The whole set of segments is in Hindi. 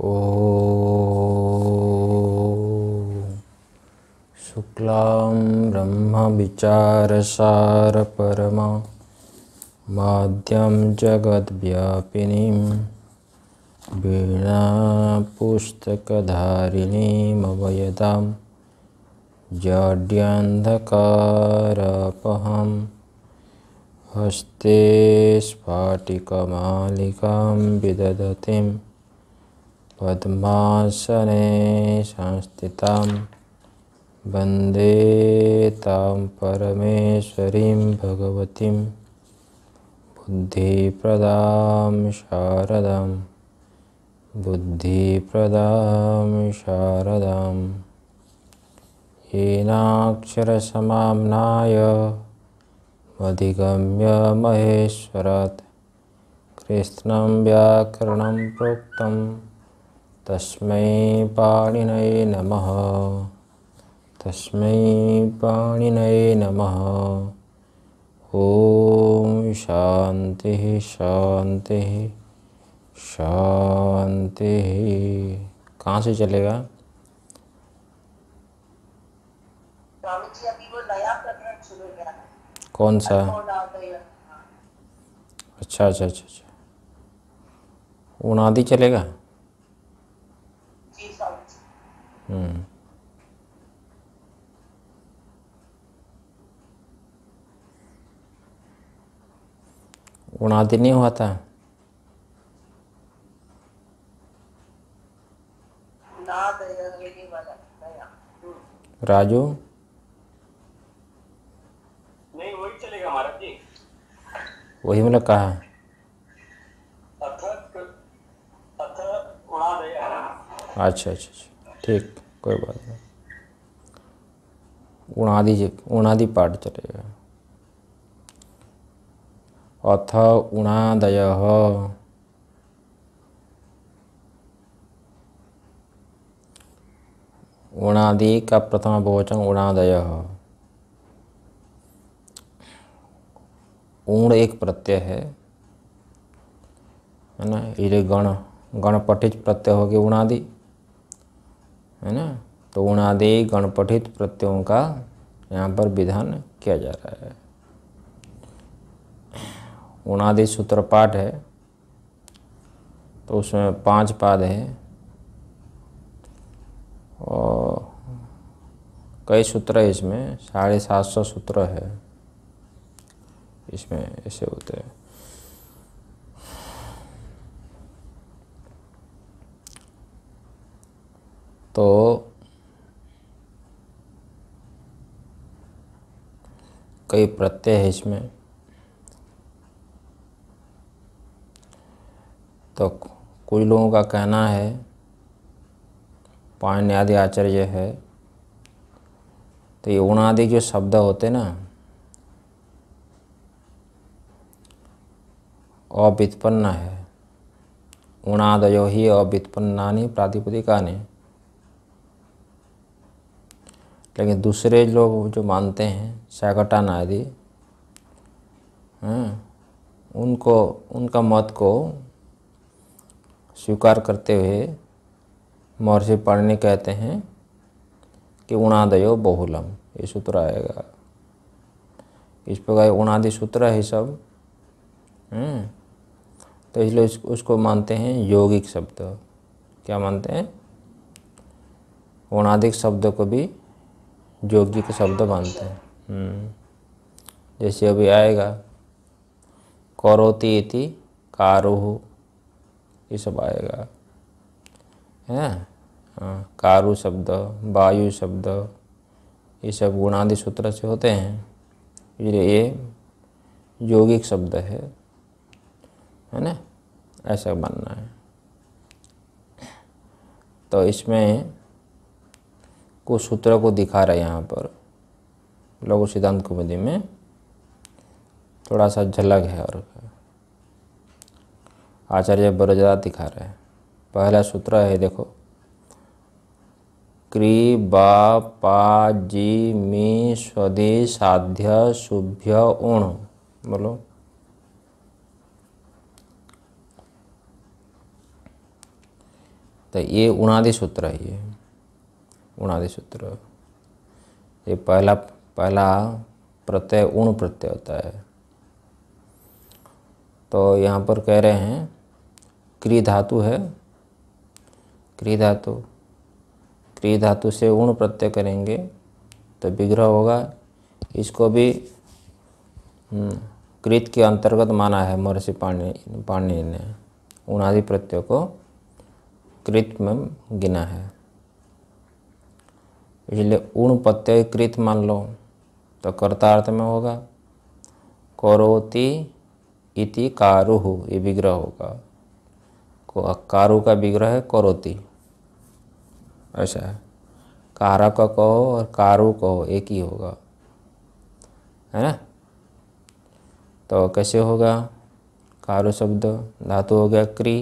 ओ ब्रह्मविचारसारपरमा माद्यं जगद्व्यापिनीं वीणा पुस्तकधारिणीमवयतां हस्ते स्फाटिकमालिकां विदधतिं पद्मासने संस्थितां तां परमेश्वरीं भगवतीं बुद्धिप्रदां शारदां बुद्धिप्रदां शारदाम् एनाक्षरसमाम्नाय अधिगम्य महेश्वरात् कृष्णं व्याकरणं प्रोक्तम् तस्म पाणिनये नम तस्म पाणिनये नम ओ शांति शांति शांति कहाँ से चलेगा कौन सा हाँ। अच्छा अच्छा अच्छा अच्छा उनादी चलेगा Mm. नहीं हुआ था राजू नहीं वही चलेगा महाराज जी वही मैंने कहा अच्छा अच्छा अच्छा ठीक कोई बात नहीं उणादि उणादि पाठ चलेगा अथ उणादय उणादि का प्रथम बहुवचन उणादय ऊण एक प्रत्यय है है ना ये गण गणपटिज प्रत्यय होगी उणादि है ना तो उणादि गणपठित प्रत्ययों का यहाँ पर विधान किया जा रहा है उणादि सूत्रपाठ है तो उसमें पांच पाद हैं और कई सूत्र है इसमें साढ़े सात सौ सूत्र है इसमें ऐसे होते हैं तो कई प्रत्यय है इसमें तो कुछ लोगों का कहना है आदि आचार्य है तो ये उणादि जो शब्द होते ना अवित्पन्न है उणादयो ही प्रातिपदिका ने लेकिन दूसरे लोग जो मानते हैं सैकटान आदि हाँ, उनको उनका मत को स्वीकार करते हुए महर्षि पाणिनि कहते हैं कि उणादयो बहुलम ये सूत्र आएगा इस प्रकार उणादि सूत्र है सब हाँ, तो इसलिए उसको मानते हैं यौगिक शब्द क्या मानते हैं उणादिक शब्द को भी जोग जी के शब्द मानते हैं हम्म। जैसे अभी आएगा करोती इति कारोह ये सब आएगा है ना हाँ, कारु शब्द वायु शब्द ये सब गुणादि सूत्र से होते हैं इसलिए ये योगिक शब्द है है ना ऐसा मानना है तो इसमें को सूत्र को दिखा रहा है यहाँ पर लघु सिद्धांत कुमुदी में थोड़ा सा झलक है और आचार्य बरजरा दिखा रहे हैं पहला सूत्र है देखो क्री बा पा जी मी स्वदे साध्य शुभ्य उण बोलो तो ये उणादि सूत्र है ये उणादि सूत्र ये पहला पहला प्रत्यय उण प्रत्यय होता है तो यहाँ पर कह रहे हैं क्री धातु है क्री धातु क्री धातु से उण प्रत्यय करेंगे तो विग्रह होगा इसको भी हम्म, कृत के अंतर्गत माना है महर्षि पाणी पाणी ने उणादि प्रत्यय को कृत में गिना है इसलिए उण प्रत्यय कृत मान लो तो कर्ता अर्थ में होगा करोति इति कारुह ये विग्रह होगा को कारु का विग्रह है करोति ऐसा है कारक का कहो और कारु कहो एक ही होगा है ना तो कैसे होगा कारु शब्द धातु हो गया क्री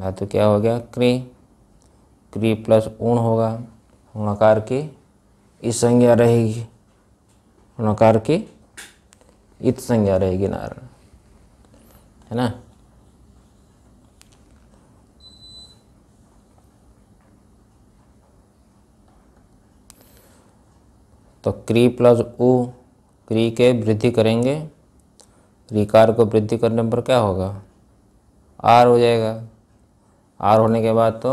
धातु क्या हो गया क्री क्री प्लस ऊण होगा गुणाकार की इस संज्ञा रहेगी गुणाकार की इत संज्ञा रहेगी नारायण है ना तो क्री प्लस उ क्री के वृद्धि करेंगे रिकार को वृद्धि करने पर क्या होगा आर हो जाएगा आर होने के बाद तो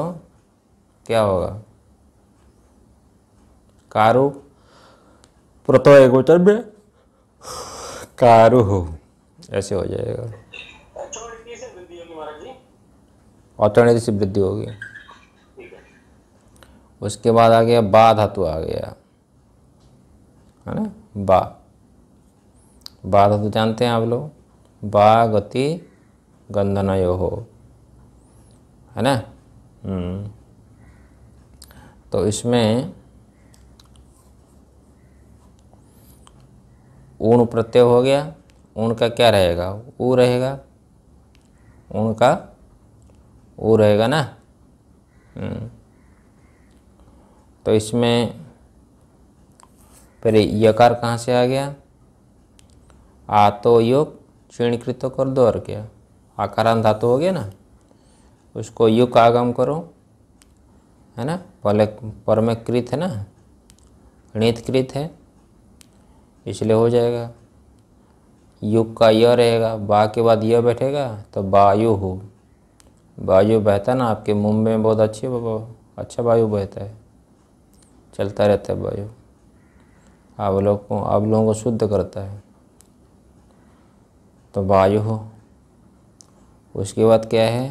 क्या होगा कारो प्रत्यय गोचर में कारु हो ऐसे हो जाएगा ऑटोमेटिक से वृद्धि होगी उसके बाद आ गया बा धातु आ गया है ना बा बा धातु जानते हैं आप लोग बा गति गंधनयो हो है ना हम्म। तो इसमें ऊण प्रत्यय हो गया ऊन का क्या रहेगा ऊ रहेगा ऊन का ऊ रहेगा ना हम्म। तो इसमें फिर यकार कहाँ से आ गया आ तो युग चीणकृत कर दो और क्या आकारांत धातु हो गया ना उसको युग आगम करो है ना पहले पर में कृत है ना गणित कृत है इसलिए हो जाएगा युग का यह रहेगा बा के बाद यह बैठेगा तो वायु हो वायु बहता ना आपके मुंबई में बहुत अच्छी अच्छा वायु बहता है चलता रहता है वायु आप लोग को आप लोगों को शुद्ध करता है तो वायु हो उसके बाद क्या है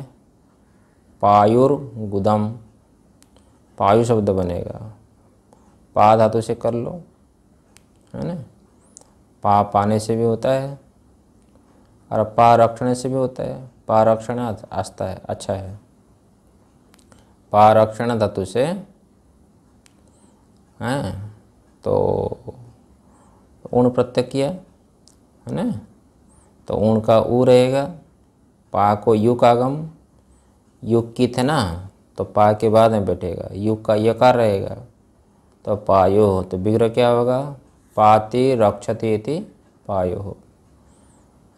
पायुर गुदम पायु शब्द बनेगा पा धातु से कर लो है ना पा पाने से भी होता है और पारक्षण से भी होता है पारक्षण आस्था है अच्छा है पारक्षण धातु से है हाँ, तो ऊण प्रत्यय किया है ना तो ऊण का ऊ रहेगा पा को युग आगम युग की थे ना तो पा के बाद में बैठेगा युग का यकार रहेगा तो पायो तो विग्रह क्या होगा पाते रक्षते थे पायो हो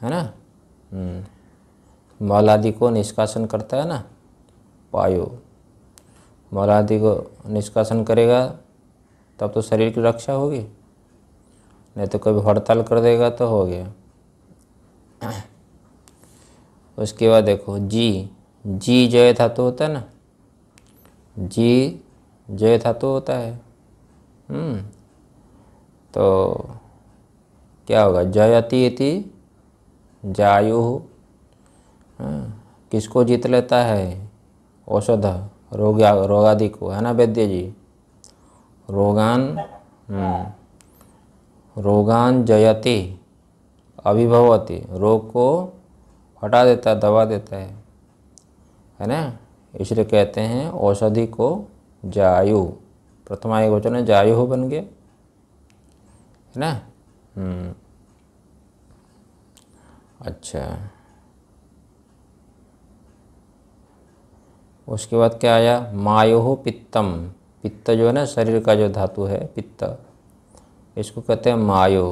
है ना हम्म। मल आदि को निष्कासन करता है ना पायो मल आदि को निष्कासन करेगा तब तो शरीर की रक्षा होगी नहीं तो कभी हड़ताल कर देगा तो हो गया उसके बाद देखो जी जी जय था तो होता है ना जी जय था तो होता है हम्म। तो क्या होगा जयती इति जायु हाँ, किसको जीत लेता है औषध रोग रोगादि को है ना वैद्य जी रोगान हाँ, रोगान जयति अभिभवती रोग को हटा देता है दबा देता है है ना इसलिए कहते हैं औषधि को जायु प्रथमा एक वचन है जायु बन गया है ना हम्म। अच्छा उसके बाद क्या आया मायो पित्तम पित्त जो है ना शरीर का जो धातु है पित्त इसको कहते हैं मायो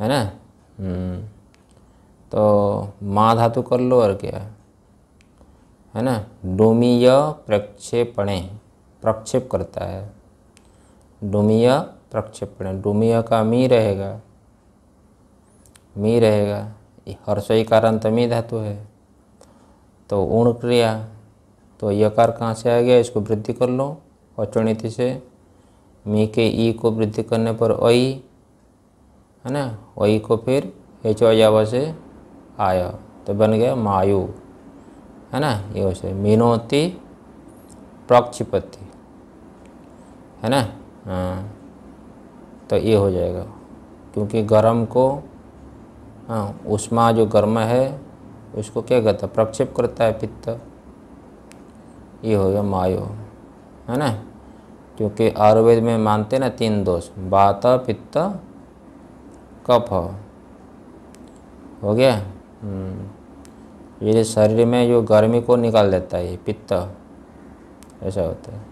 है ना हम्म। तो माँ धातु कर लो और क्या है ना डोमीय प्रक्षेपणे प्रक्षेप करता है डोमिया प्रक्षेपण डुमिया का मी रहेगा मी रहेगा हर्षय कारण तमी धातु है तो ऊण क्रिया तो यकार कहाँ से आ गया इसको वृद्धि कर लो अचणित से मी के ई को वृद्धि करने पर ऐ है ना ऐ को फिर हेच अयाव से आया तो बन गया मायु है ना ये वैसे मीनोती प्रक्षिपति है ना हाँ तो ये हो जाएगा क्योंकि गर्म को हाँ उष्मा जो गर्म है उसको क्या कहता है प्रक्षेप करता है पित्त ये हो गया मायो है ना क्योंकि आयुर्वेद में मानते ना तीन दोष बात पित्त कफ हो गया हम्म। ये शरीर में जो गर्मी को निकाल देता है पित्त ऐसा होता है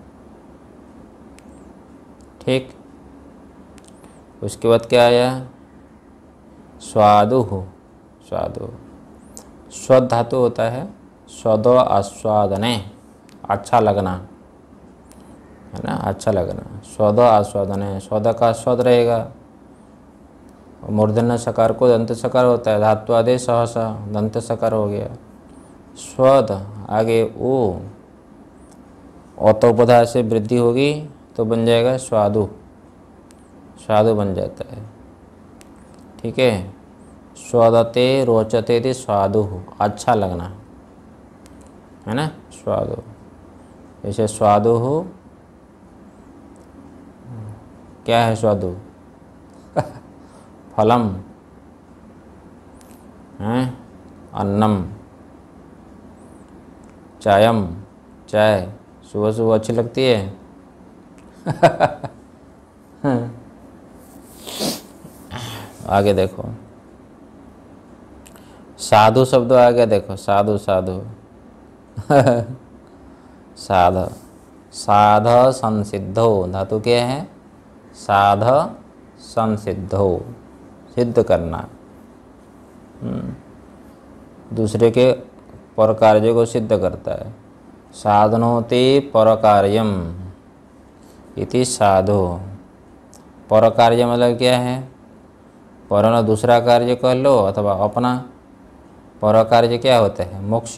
ठीक उसके बाद क्या आया स्वादु स्वादु स्वद धातु होता है स्वद आस्वादने अच्छा लगना है ना अच्छा लगना स्वद आस्वादने स्वद का स्वद रहेगा मूर्धन सकार को दंत सकार होता है धातु आदि सहसा दंत सकार हो गया स्वद आगे ओ औतोपधा से वृद्धि होगी तो बन जाएगा स्वादु साधु बन जाता है ठीक है स्वादते रोचते थे स्वादु हो अच्छा लगना है ना स्वादु जैसे स्वादु हो क्या है स्वादु फलम हैं अन्नम चायम चाय सुबह सुबह अच्छी लगती है हाँ। आगे देखो साधु शब्द आ गया देखो साधु साधु साध साध संसिद्धो धातु क्या है साध संसिद्धो सिद्ध करना हम्म। दूसरे के पर कार्य को सिद्ध करता है साधनोति पर कार्यम इति साधु पर कार्य मतलब क्या है परन दूसरा कार्य कह लो अथवा अपना पर कार्य क्या होता है मोक्ष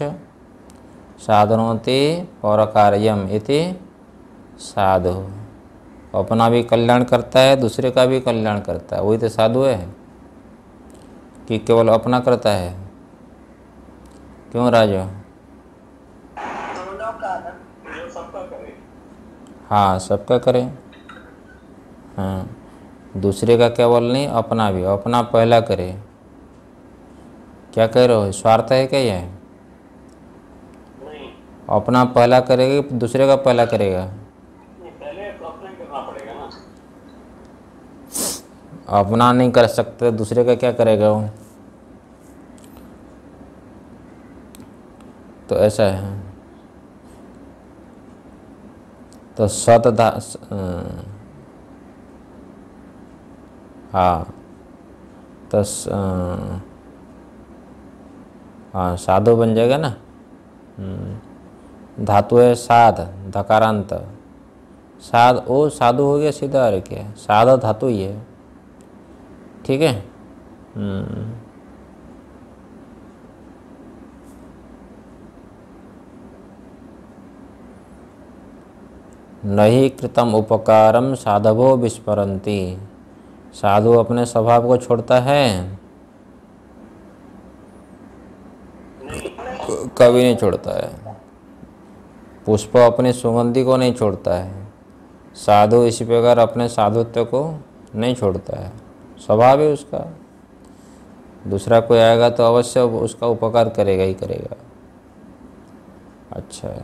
साधनोति पर कार्यम इति साधु अपना भी कल्याण करता है दूसरे का भी कल्याण करता है वही तो साधु है कि केवल अपना करता है क्यों राजो हाँ सबका करें हाँ दूसरे का केवल नहीं अपना भी अपना पहला करे क्या कह रहे हो स्वार्थ है क्या यह अपना पहला करेगा दूसरे का पहला करेगा अपना नहीं कर सकते दूसरे का क्या करेगा वो तो ऐसा है तो सत हाँ तो हाँ साधु बन जाएगा ना हम्म। धातु है साध धकारांत साध ओ साधु हो गया सीधा अरे क्या साध धातु ही है ठीक है हम्म। नहीं कृतम उपकारम साधवो विस्मरती साधु अपने स्वभाव को छोड़ता है कभी नहीं छोड़ता है पुष्प अपनी सुगंधी को नहीं छोड़ता है साधु इसी प्रकार अपने साधुत्व को नहीं छोड़ता है स्वभाव है उसका दूसरा कोई आएगा तो अवश्य उसका उपकार करेगा ही करेगा अच्छा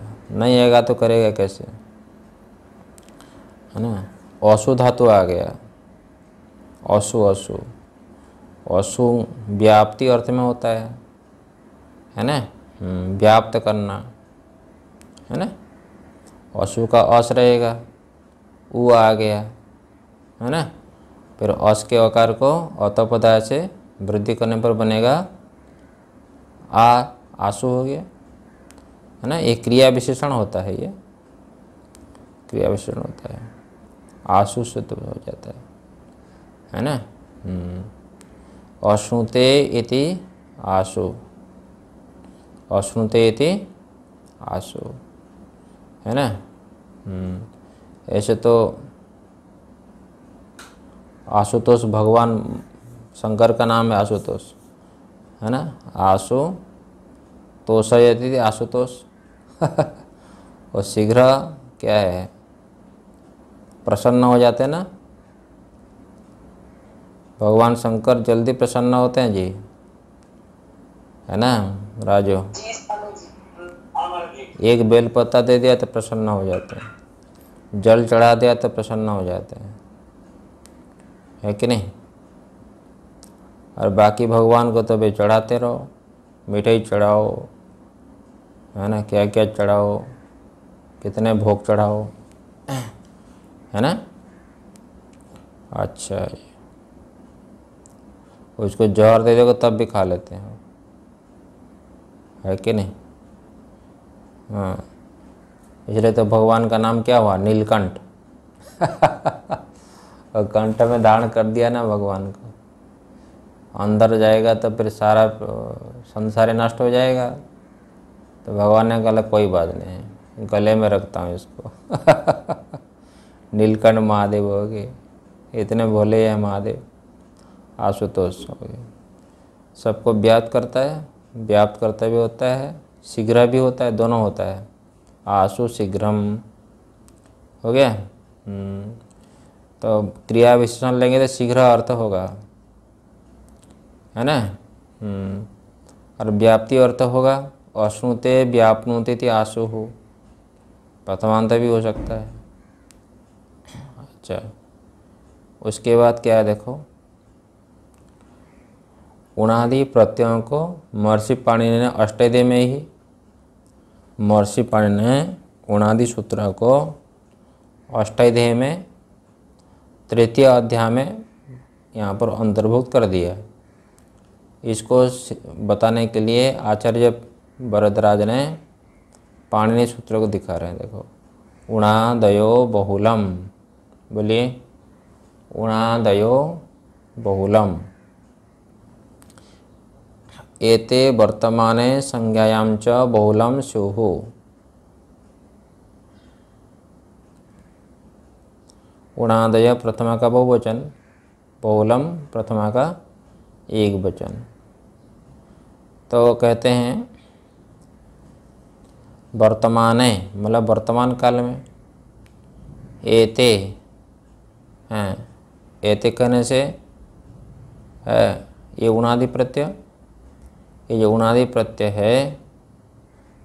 नहीं आएगा तो करेगा कैसे है ना अशुधातु आ गया अशु अशु अशु व्याप्ति अर्थ में होता है है ना हम्म, व्याप्त करना है ना ओसु का अस रहेगा उ आ गया है ना फिर अस के आकार को अतपदा से वृद्धि करने पर बनेगा आ आंसू हो गया है ना ये क्रिया विशेषण होता है ये क्रिया विशेषण होता है आंसू से तो हो जाता है है ना हम्म। अश्रुते इति आशु अश्रुते इति आशु है ना हम्म। ऐसे तो आशुतोष भगवान शंकर का नाम है आशुतोष है ना आशु तोषयति थी आशुतोष और शीघ्र क्या है प्रसन्न हो जाते ना भगवान शंकर जल्दी प्रसन्न होते हैं जी है ना राजो एक बेल पत्ता दे दिया तो प्रसन्न हो जाते हैं जल चढ़ा दिया तो प्रसन्न हो जाते हैं है कि नहीं और बाकी भगवान को तो भाई चढ़ाते रहो मिठाई चढ़ाओ है ना क्या क्या चढ़ाओ कितने भोग चढ़ाओ है ना अच्छा उसको जहर दे दोगे तब भी खा लेते हैं है कि नहीं हाँ इसलिए तो भगवान का नाम क्या हुआ नीलकंठ और कंठ में धारण कर दिया ना भगवान को अंदर जाएगा तो फिर सारा संसार नष्ट हो जाएगा तो भगवान ने कहा कोई बात नहीं गले में रखता हूँ इसको नीलकंठ महादेव हो गए इतने भोले हैं महादेव आशुतोष हो गया सबको व्याप्त करता है व्याप्त करता भी होता है शीघ्र भी होता है दोनों होता है आशु शीघ्रम हो गया हम्म। तो क्रिया विशेषण लेंगे तो शीघ्र अर्थ होगा है ना हम्म। और व्याप्ति अर्थ होगा अश्नुते व्यापनुते थी आशु हो प्रथमांत भी हो सकता है अच्छा उसके बाद क्या है देखो उणादि प्रत्ययों को महर्षि पाणी ने अष्टदे में ही महर्षि पाणी ने उणादि सूत्र को अष्टाध्याय में तृतीय अध्याय में यहाँ पर अंतर्भुक्त कर दिया इसको बताने के लिए आचार्य भरदराज ने पाणिनि सूत्र को दिखा रहे हैं देखो उणादयो बहुलम बोलिए उणादयो बहुलम एते वर्तमाने संज्ञायां च बहुलं स्युः गुणादय प्रथमा का बहुवचन बहुलम प्रथमा का एक वचन तो कहते हैं वर्तमान है मतलब वर्तमान काल में एते हैं एते कहने से है ये गुणादि प्रत्यय ये यौनादि प्रत्यय है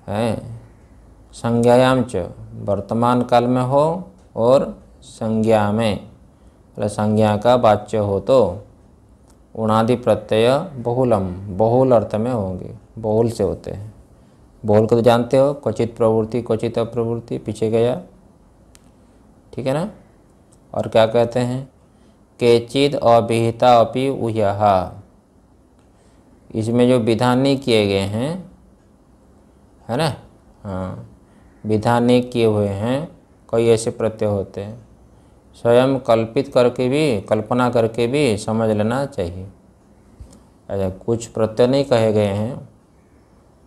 हैं संज्ञायाम च वर्तमान काल में हो और संज्ञा में पहले संज्ञा का वाच्य हो तो उणादि प्रत्यय बहुलम बहुल अर्थ में होंगे बहुल से होते हैं बहुल को तो जानते हो क्वचित प्रवृत्ति क्वचित अप्रवृत्ति पीछे गया ठीक है ना और क्या कहते हैं केचिद अभिहिता अपि उह्या इसमें जो विधान नहीं किए गए हैं है ना हाँ विधान नहीं किए हुए हैं कई ऐसे प्रत्यय होते हैं स्वयं कल्पित करके भी कल्पना करके भी समझ लेना चाहिए अच्छा कुछ प्रत्यय नहीं कहे गए हैं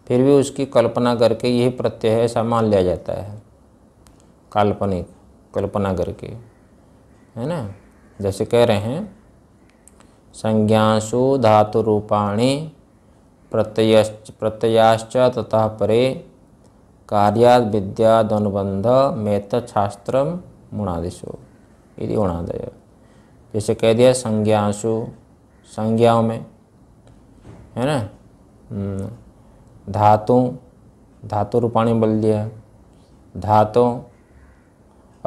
फिर भी उसकी कल्पना करके यही प्रत्यय है ऐसा मान लिया जाता है काल्पनिक कल्पना करके है ना जैसे कह रहे हैं संज्ञाशु धातुरूपाणी प्रत्यय प्रत्ययाश्च तथा परे कार्याद विद्यादनुबंध मेतशास्त्र गुणादिशु यदि गुणादय जैसे कह दिया संज्ञाशु संज्ञाओं में है ना हम्म, धातु धातु रूपाणी बोल दिया धातु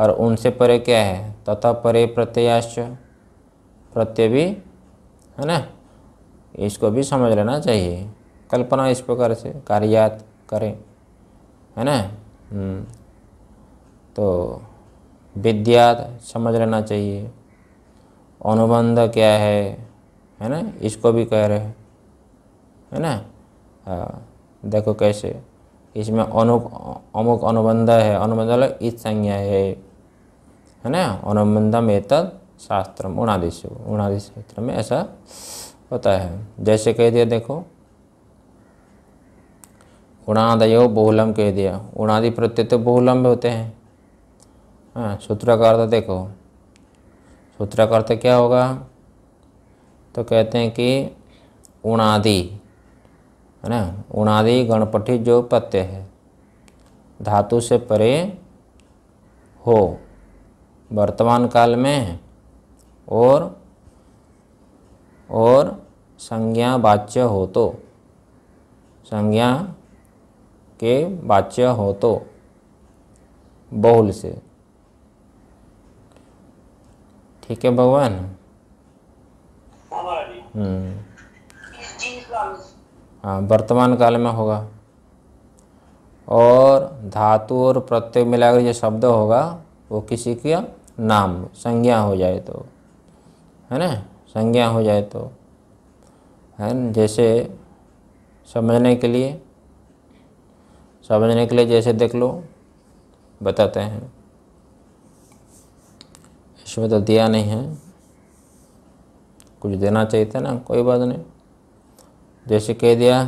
और उनसे परे क्या है तथा परे प्रत्ययाश्च प्रत्यय भी है ना इसको भी समझ लेना चाहिए कल्पना इस प्रकार से कार्यात करें है ना हम्म। तो विद्यात समझ लेना चाहिए अनुबंध क्या है है ना इसको भी कह रहे हैं है ना हाँ, देखो कैसे इसमें अनु अमुक अनुबंध है अनुबंध मतलब इस संज्ञा है है ना अनुबंध में तद शास्त्रम उणादिश उणादिश शास्त्र में ऐसा होता है जैसे कह दिया देखो उणादयो बहुलम कह दिया उणादि प्रत्यय तो बहुलम होते हैं हाँ सूत्र का अर्थ तो देखो सूत्र का अर्थ तो क्या होगा तो कहते हैं कि उणादि है ना उणादि गणपति जो प्रत्यय है धातु से परे हो वर्तमान काल में और और संज्ञा वाच्य हो तो संज्ञा के वाच्य हो तो बहुल से ठीक है भगवान हम्म। हाँ वर्तमान काल में होगा और धातु और प्रत्यय मिलाकर जो शब्द होगा वो किसी का नाम संज्ञा हो जाए तो है ना संज्ञा हो जाए तो है न जैसे समझने के लिए समझने के लिए जैसे देख लो बताते हैं इसमें तो दिया नहीं है कुछ देना चाहिए था ना कोई बात नहीं जैसे कह दिया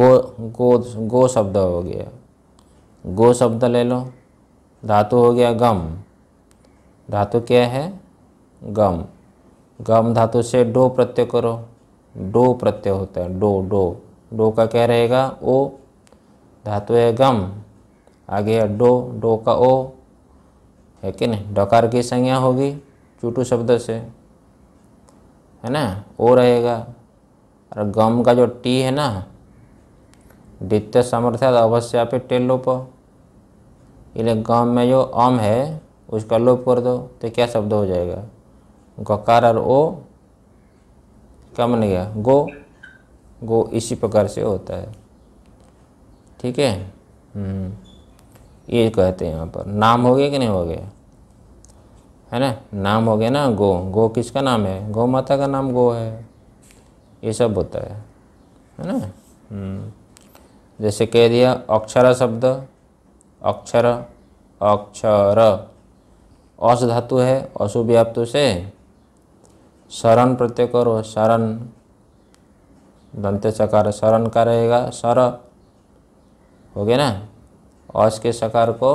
गो गो गो शब्द हो गया गो शब्द ले लो धातु हो गया गम धातु क्या है गम गम धातु से डो प्रत्यय करो डो प्रत्यय होता है डो डो डो का क्या रहेगा ओ धातु है गम आगे है डो डो का ओ है कि नहीं डकार की संज्ञा होगी चूटू शब्द से है ना ओ रहेगा और गम का जो टी है ना द्वितीय समर्थात अवश्य आप टेल लोप इसलिए गम में जो अम है उसका लोप कर दो तो क्या शब्द हो जाएगा गकार और ओ क्या बन गया गो गो इसी प्रकार से होता है ठीक है हम्म, ये कहते हैं यहाँ पर नाम हो गया कि नहीं हो गया है ना नाम हो गया ना गो गो किसका नाम है गौ माता का नाम गो है ये सब होता है है ना हम्म, जैसे कह दिया अक्षर शब्द अक्षर अक्षर अस धातु है असु से शरण प्रत्यय करो शरण दंते सकार शरण का रहेगा सर हो गया ना औस के सकार को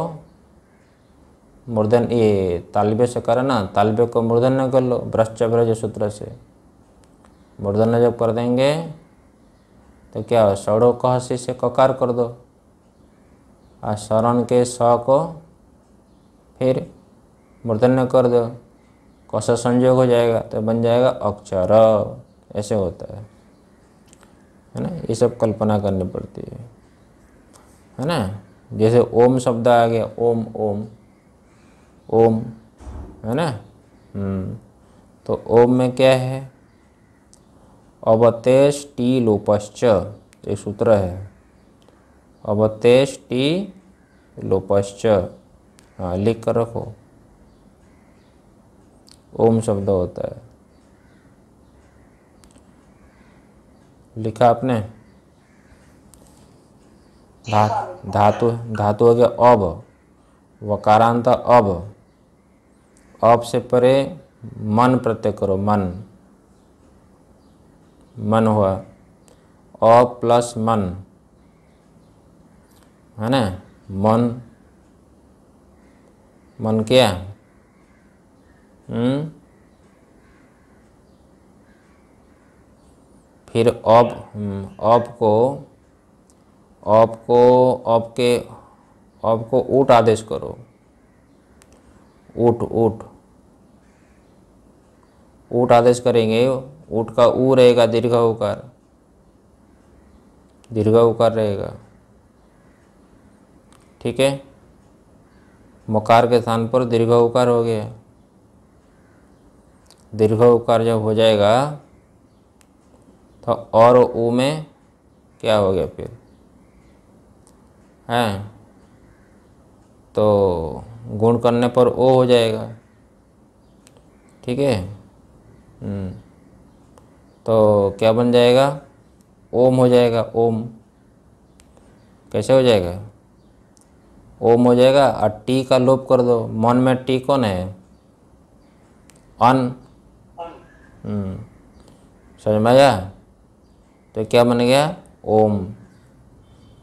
मूर्धन ये तालबे सकार है ना तालबे को मूर्धन न कर लो ब्रज सूत्र से मूर्धन जब कर देंगे तो क्या हो सड़ो कहसी से ककार कर दो और शरण के स को फिर मूर्धन्य कर दो कौन सा संयोग हो जाएगा तो बन जाएगा अक्षर ऐसे होता है है ना ये सब कल्पना करनी पड़ती है है ना जैसे ओम शब्द आ गया ओम ओम ओम है ना हम्म। तो ओम में क्या है अवतेष टी लोपश्च एक सूत्र है अवतेष टी लोपश्च हाँ लिख कर रखो ओम शब्द होता है लिखा आपने धा धातु धातु हो गया अब वकारांत अब अब से परे मन प्रत्यय करो मन मन हुआ अ प्लस मन है ना मन मन क्या हम्म? फिर अब हम्म, अब को अब को अब के अब को ऊट आदेश करो ऊट ऊट ऊट आदेश करेंगे ऊट का ऊ रहेगा दीर्घ उकार दीर्घ उकार रहेगा ठीक है मकार के स्थान पर दीर्घ उकार हो गया दीर्घ उकार जब हो जाएगा तो और ऊ में क्या हो गया फिर हैं तो गुण करने पर ओ हो जाएगा ठीक है हम्म। तो क्या बन जाएगा ओम हो जाएगा ओम कैसे हो जाएगा ओम हो जाएगा और टी का लोप कर दो मन में टी कौन है अन हम्म। समझ में आया तो क्या बन गया ओम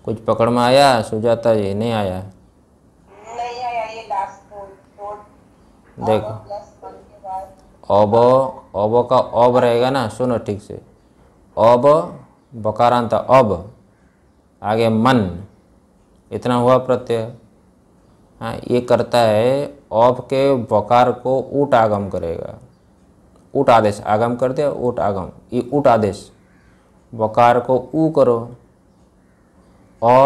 कुछ पकड़ में आया सुजाता जी नहीं आया नहीं आया ये लास्ट देखो अब अब का अब रहेगा ना सुनो ठीक से अब बकारांत अब आगे मन इतना हुआ प्रत्यय हाँ ये करता है अब के बकार को ऊट आगम करेगा उट आदेश आगम कर दिया उट आगम ये उट आदेश वकार को ऊ करो अ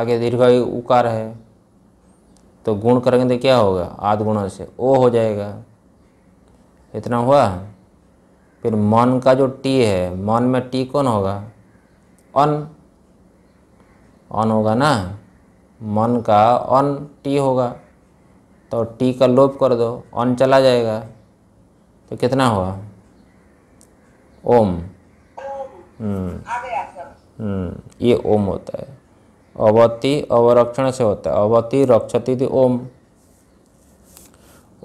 आगे दीर्घ उकार है तो गुण करेंगे तो क्या होगा आध गुणों से ओ हो जाएगा इतना हुआ फिर मन का जो टी है मन में टी कौन होगा अन अन होगा ना मन का अन टी होगा तो टी का लोप कर दो अन चला जाएगा तो कितना हुआ ओम हम्म, हम्म ये ओम होता है अवति अवरक्षण से होता है अवति रक्षति थी ओम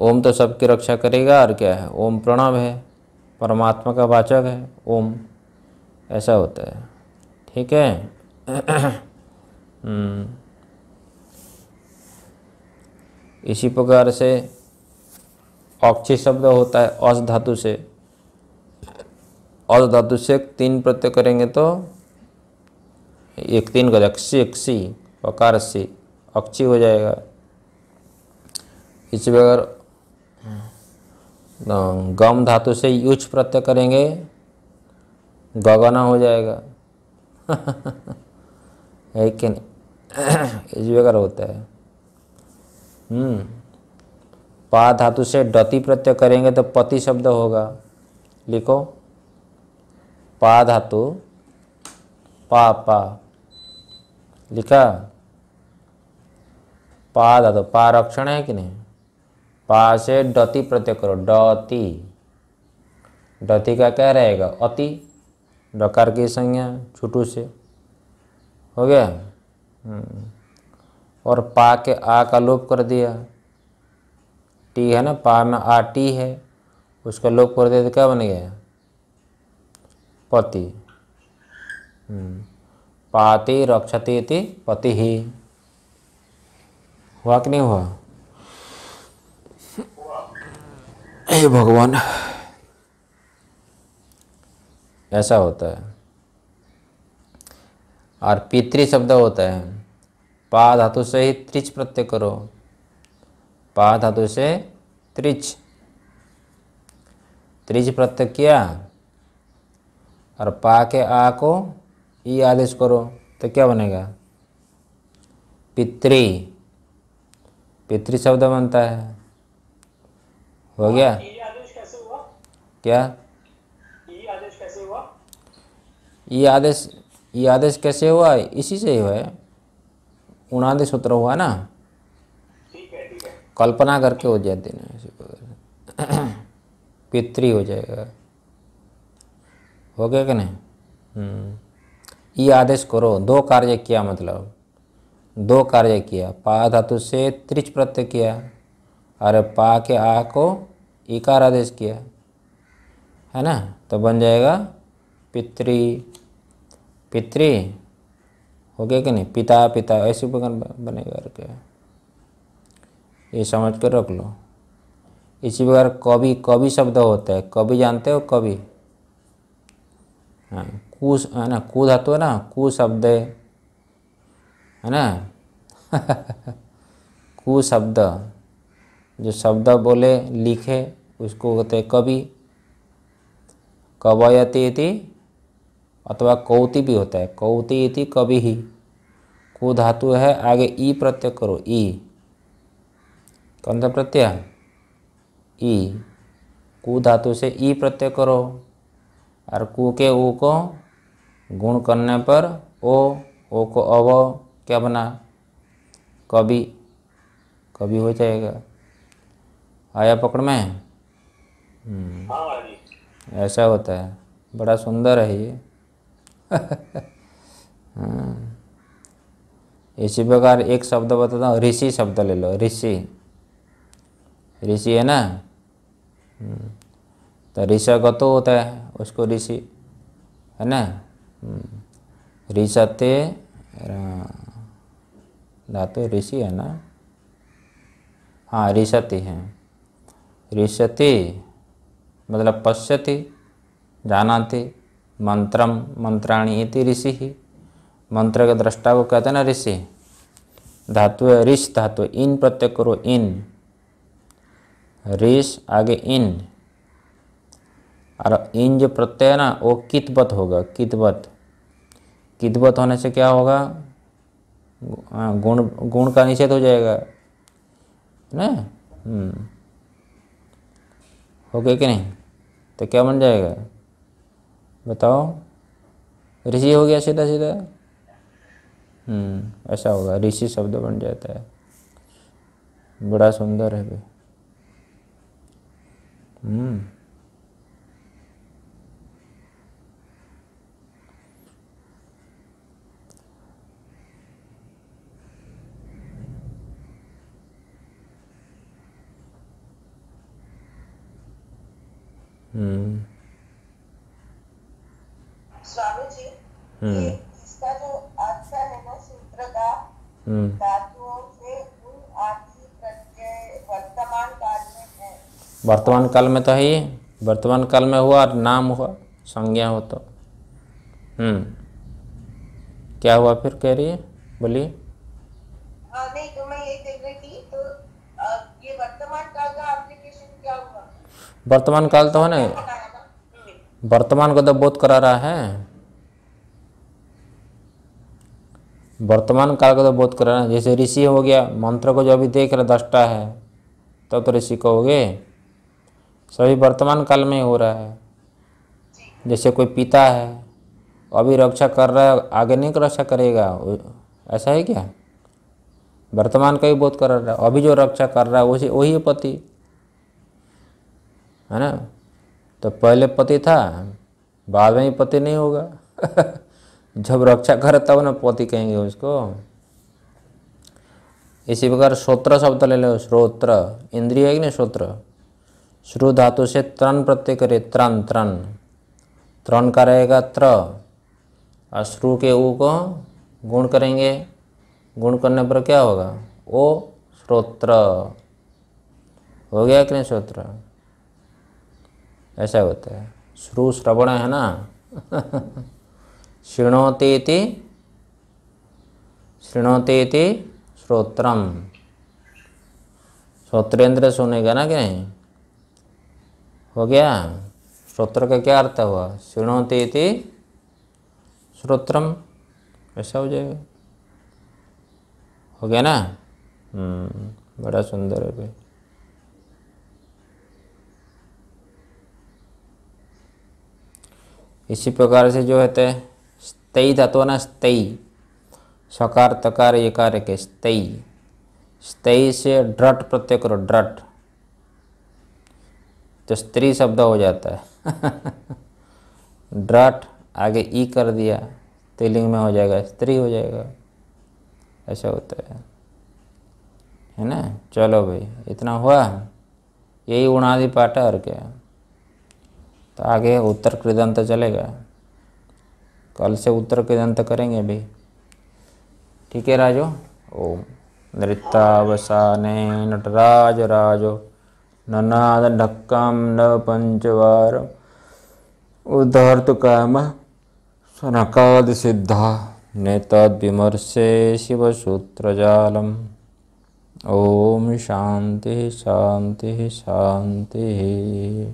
ओम तो सबकी रक्षा करेगा और क्या है ओम प्रणव है परमात्मा का वाचक है ओम ऐसा होता है ठीक है हम्म। इसी प्रकार से औक्षी शब्द होता है औस धातु से औस धातु से तीन प्रत्यय करेंगे तो एक तीन कर अक्षी अक्षी वकार सी अक्षी हो जाएगा इसी प्रकार गम धातु से युच प्रत्यय करेंगे गगना हो जाएगा है कि नहीं इस प्रकार होता है हम्म पा धातु से डति प्रत्यय करेंगे तो पति शब्द होगा लिखो पा धातु पा पा लिखा पा धातु पा रक्षण है कि नहीं पा से डति प्रत्यय करो डति डति का क्या रहेगा अति डकार की संज्ञा छुटू से हो गया हम्म। और पा के आ का लोप कर दिया टी है ना पार ना आ टी है उसका लोक कर क्या बन गया पति हम्म। पाति रक्षति इति पति ही हुआ कि नहीं हुआ हे भगवान ऐसा होता है और पितृ शब्द होता है पा धातु से ही त्रिच प्रत्यय करो पा धातु से त्रिच त्रिज प्रत्यय किया और पा के आ को ई आदेश करो तो क्या बनेगा पितृ पितृ शब्द बनता है हो गया क्या ये आदेश ये आदेश कैसे हुआ इसी से ही हुआ उनादेश सूत्र हुआ ना कल्पना करके हो जाती ना ऐसी पितरी हो जाएगा हो गया कि नहीं हम्म। ये आदेश करो दो कार्य किया मतलब दो कार्य किया पा धातु से त्रिच प्रत्यय किया और पा के आ को इकार आदेश किया है ना तो बन जाएगा पितृ पित्री हो गया कि नहीं पिता पिता ऐसे बनेगा क्या ये समझ कर रख लो इसी प्रकार कवि कवि शब्द होता है कवि जानते हो कवि हाँ कु है ना कु धातु है ना कु शब्द है है ना कु शब्द जो शब्द बोले लिखे उसको कहते हैं कवि कवयति इति अथवा कौती भी होता है कौती इति कवि ही कु धातु है आगे ई प्रत्यय करो ई कौन सा प्रत्यय ई कु धातु से ई प्रत्यय करो और कु के ऊ को गुण करने पर ओ ओ को अव क्या बना कभी कभी हो जाएगा आया पकड़ में हम्म। ऐसा होता है बड़ा सुंदर है ये हम्म। इसी प्रकार एक शब्द बताता हूँ ऋषि शब्द ले लो ऋषि ऋषि है ना हम्म। तो ऋषगतो होता है उसको ऋषि है ना हम्म। ऋषते धातु तो ऋषि है ना हाँ ऋषति है ऋषति मतलब पश्यति जानाति मंत्रम मंत्राणी इति ऋषि ही मंत्र के दृष्टा को कहते हैं ना ऋषि धातु ऋष धातु इन प्रत्यय करो इन रेस आगे इन और इन जो प्रत्यय है ना वो कितबत होगा कितबत कितबत होने से क्या होगा गुण गुण का निषेध हो जाएगा ना हम्म। हो गया कि नहीं तो क्या बन जाएगा बताओ ऋषि हो गया सीधा सीधा हम्म, ऐसा होगा ऋषि शब्द बन जाता है बड़ा सुंदर है भाई Mm. Hmm. स्वामी जी hmm. हम्म। इसका जो अर्थ है ना सूत्र का हम्म। तो वर्तमान काल में तो है ये वर्तमान काल में हुआ और नाम हुआ संज्ञा हो तो हम्म क्या हुआ फिर कह रही है बोलिए तो तो, वर्तमान काल तो है ना हम्म। वर्तमान को तो बोध करा रहा है वर्तमान काल को तो बोध करा रहा है जैसे ऋषि हो गया मंत्र को जो अभी देख रहा दस्टा है तब तो ऋषि कहोगे सभी वर्तमान काल में हो रहा है जैसे कोई पिता है अभी रक्षा कर रहा है आगे नहीं रक्षा करेगा ऐसा है क्या वर्तमान का ही बोध कर रहा है अभी जो रक्षा कर रहा है वही वही पति है ना तो पहले पति था बाद में ही पति नहीं होगा जब रक्षा करे तब ना पति कहेंगे उसको इसी प्रकार श्रोत्र शब्द ले लो श्रोत्र इंद्रिय है कि नहीं श्रोत्र श्रु धातु से त्रन प्रत्यय करे त्रन त्रन त्रन का रहेगा त्र श्रु के ऊ को गुण करेंगे गुण करने पर क्या होगा ओ श्रोत्र हो गया कि नहीं श्रोत्र ऐसा होता है श्रु श्रवण है ना शृणोती शृणोती श्रोत्रम श्रोत्रेंद्र सुनेगा ना क्या नहीं हो गया श्रोत्र का क्या अर्थ हुआ सुणोते थी श्रोत्रम ऐसा हो जाएगा हो गया ना हम्म, बड़ा सुंदर है भाई इसी प्रकार से जो है स्तई तो ना स्तई सकार तकार कार्य के स्तई स्तई से ड्रट प्रत्यय करो ड्रट तो स्त्री शब्द हो जाता है ड्रट आगे ई कर दिया तिलिंग में हो जाएगा स्त्री हो जाएगा ऐसा होता है है ना चलो भाई इतना हुआ यही उणादि पाठ और क्या तो आगे उत्तर कृदंत चलेगा कल से उत्तर कृदंत करेंगे भाई ठीक है राजो ओम नृत्यावसाने नटराज राजो ननाद ढक्काम न पंचवार उद्धर्त काम सनकाद सिद्धा नेतद विमर्शे शिवसूत्रजालम ओम शांति शांति शांति